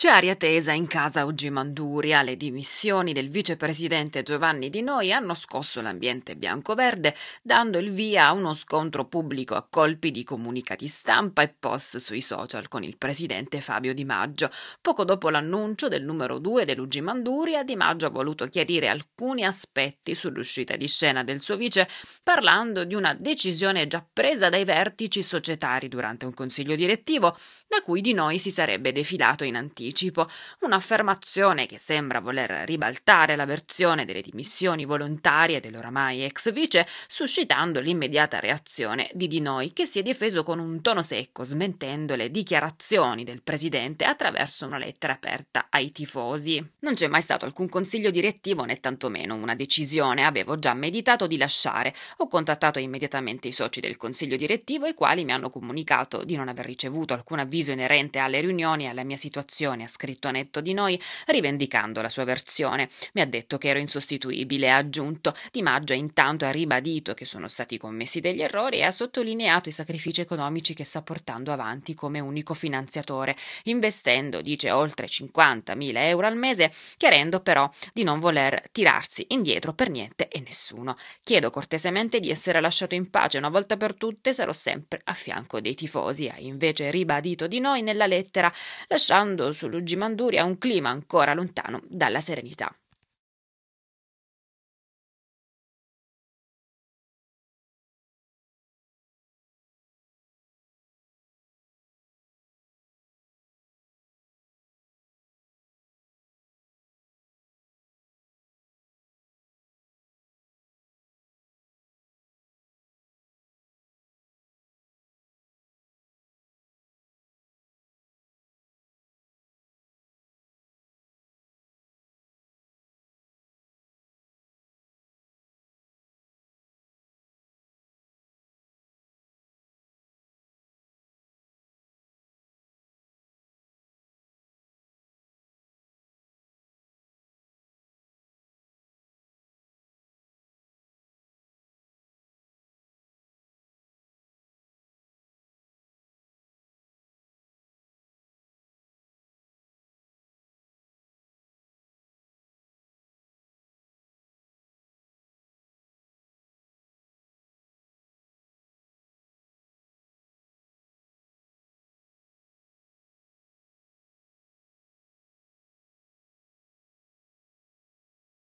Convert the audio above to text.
C'è aria tesa in casa oggi Manduria, le dimissioni del vicepresidente Giovanni Di Noi hanno scosso l'ambiente bianco-verde, dando il via a uno scontro pubblico a colpi di comunicati stampa e post sui social con il presidente Fabio Di Maggio. Poco dopo l'annuncio del numero 2 dell'Uggi Manduria, Di Maggio ha voluto chiarire alcuni aspetti sull'uscita di scena del suo vice, parlando di una decisione già presa dai vertici societari durante un consiglio direttivo, da cui Di Noi si sarebbe defilato in anticipo anticipo, un'affermazione che sembra voler ribaltare la versione delle dimissioni volontarie dell'oramai ex vice, suscitando l'immediata reazione di Di Noi, che si è difeso con un tono secco, smentendo le dichiarazioni del presidente attraverso una lettera aperta ai tifosi. Non c'è mai stato alcun consiglio direttivo né tantomeno una decisione, avevo già meditato di lasciare. Ho contattato immediatamente i soci del consiglio direttivo, i quali mi hanno comunicato di non aver ricevuto alcun avviso inerente alle riunioni e alla mia situazione ha scritto a netto di noi, rivendicando la sua versione. Mi ha detto che ero insostituibile, ha aggiunto. Di Maggio intanto ha ribadito che sono stati commessi degli errori e ha sottolineato i sacrifici economici che sta portando avanti come unico finanziatore, investendo, dice, oltre 50.000 euro al mese, chiarendo però di non voler tirarsi indietro per niente e nessuno. Chiedo cortesemente di essere lasciato in pace una volta per tutte, sarò sempre a fianco dei tifosi, ha invece ribadito di noi nella lettera, lasciando sul Luigi Manduri a un clima ancora lontano dalla serenità.